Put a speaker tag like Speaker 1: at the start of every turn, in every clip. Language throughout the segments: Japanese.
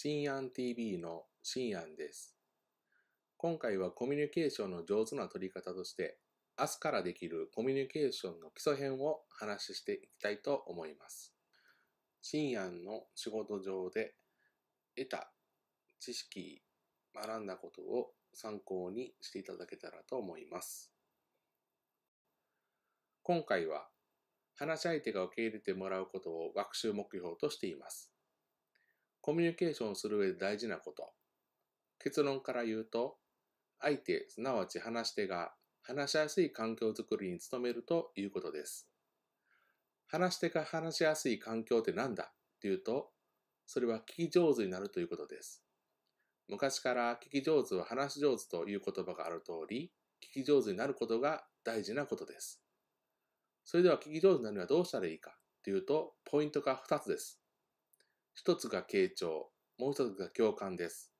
Speaker 1: 新安 TV の新安です。今回はコミュニケーションの上手な取り方として、明日からできるコミュニケーションの基礎編を話していきたいと思います。新安の仕事上で得た知識、学んだことを参考にしていただけたらと思います。今回は話し相手が受け入れてもらうことを学習目標としています。コミュニケーションする上で大事なこと。結論から言うと、相手、すなわち話し手が話しやすい環境づくりに努めるということです。話し手が話しやすい環境って何だっていうと、それは聞き上手になるということです。昔から聞き上手は話し上手という言葉がある通り、聞き上手になることが大事なことです。それでは聞き上手になるにはどうしたらいいかというと、ポイントが2つです。一つが傾聴、もう一つが共感です。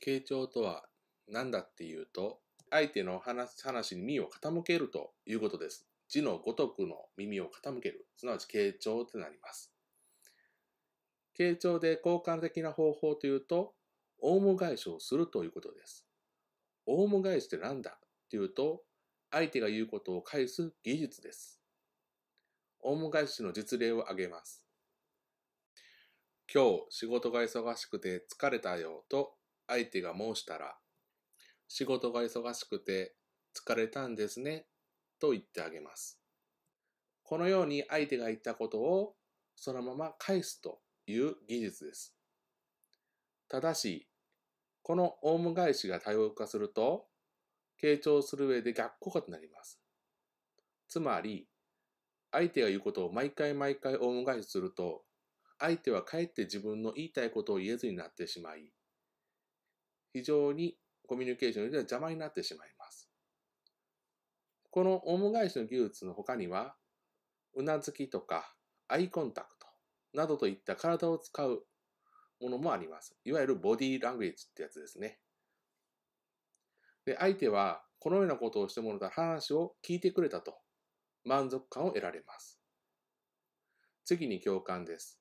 Speaker 1: 傾聴とは何だっていうと、相手の話話に耳を傾けるということです。字のごとくの耳を傾ける、すなわち傾聴となります。傾聴で交換的な方法というと、オウム返しをするということです。オウム返しって何だっていうと、相手が言うことを返す技術です。オウム返しの実例を挙げます。今日仕事が忙しくて疲れたよと相手が申したら、仕事が忙しくて疲れたんですねと言ってあげます。このように相手が言ったことをそのまま返すという技術です。ただし、このオウム返しが多様化すると、傾聴する上で逆効果となります。つまり、相手が言うことを毎回毎回オウム返しすると相手はかえって自分の言いたいことを言えずになってしまい、非常にコミュニケーションでは邪魔になってしまいます。このオウム返しの技術の他には、うなずきとかアイコンタクトなどといった体を使うものもあります。いわゆるボディーランゲージってやつですね。で、相手はこのようなことをしてもらった話を聞いてくれたと満足感を得られます。次に共感です。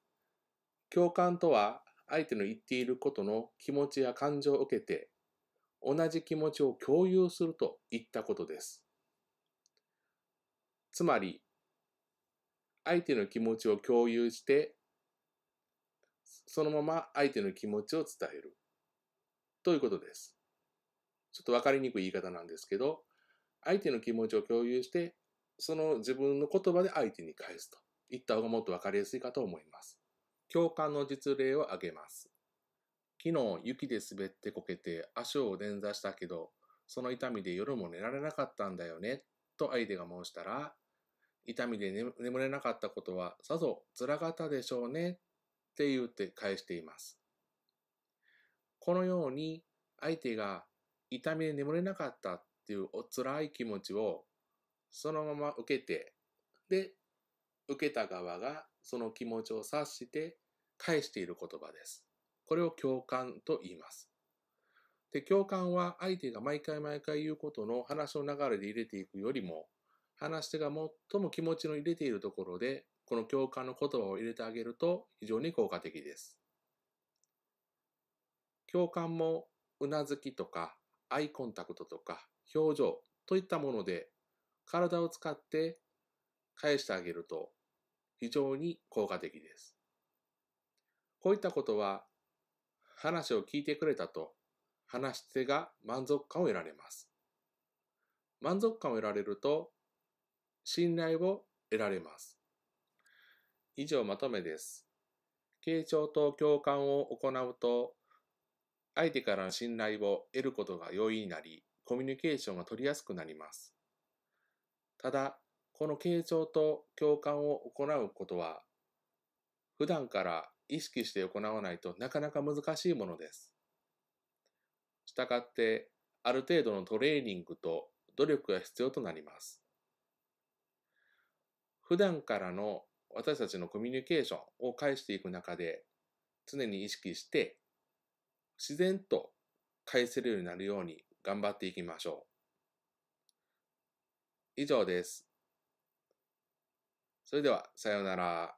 Speaker 1: 共感とは相手の言っていることの気持ちや感情を受けて同じ気持ちを共有するといったことです。つまり相手の気持ちを共有してそのまま相手の気持ちを伝えるということです。ちょっと分かりにくい言い方なんですけど相手の気持ちを共有してその自分の言葉で相手に返すといった方がもっと分かりやすいかと思います。共感の実例を挙げます。昨日雪で滑ってこけて足を捻挫したけど、その痛みで夜も寝られなかったんだよね、と相手が申したら、痛みで眠れなかったことはさぞ辛かったでしょうね、って言って返しています。このように相手が痛みで眠れなかったっていうお辛い気持ちをそのまま受けて、で、受けた側がその気持ちを察して返している言葉です。これを共感と言います。で共感は相手が毎回毎回言うことの話の流れで入れていくよりも話し手が最も気持ちの入れているところでこの共感の言葉を入れてあげると非常に効果的です。共感もうなずきとかアイコンタクトとか表情といったもので体を使って返してあげると非常に効果的です。こういったことは話を聞いてくれたと話し手が満足感を得られます。満足感を得られると信頼を得られます。以上まとめです。傾聴と共感を行うと相手からの信頼を得ることが容易になりコミュニケーションが取りやすくなります。ただ、この傾聴と共感を行うことは、普段から意識して行わないとなかなか難しいものです。したがって、ある程度のトレーニングと努力が必要となります。普段からの私たちのコミュニケーションを介していく中で、常に意識して、自然と返せるようになるように頑張っていきましょう。以上です。それでは、さようなら。